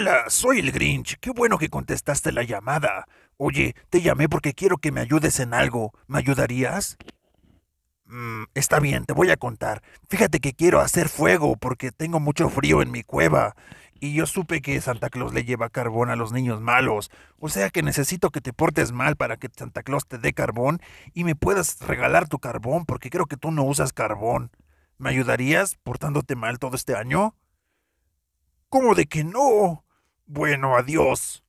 Hola, soy el Grinch. Qué bueno que contestaste la llamada. Oye, te llamé porque quiero que me ayudes en algo. ¿Me ayudarías? Mm, está bien, te voy a contar. Fíjate que quiero hacer fuego porque tengo mucho frío en mi cueva. Y yo supe que Santa Claus le lleva carbón a los niños malos. O sea que necesito que te portes mal para que Santa Claus te dé carbón y me puedas regalar tu carbón porque creo que tú no usas carbón. ¿Me ayudarías portándote mal todo este año? ¿Cómo de que no? Bueno, adiós.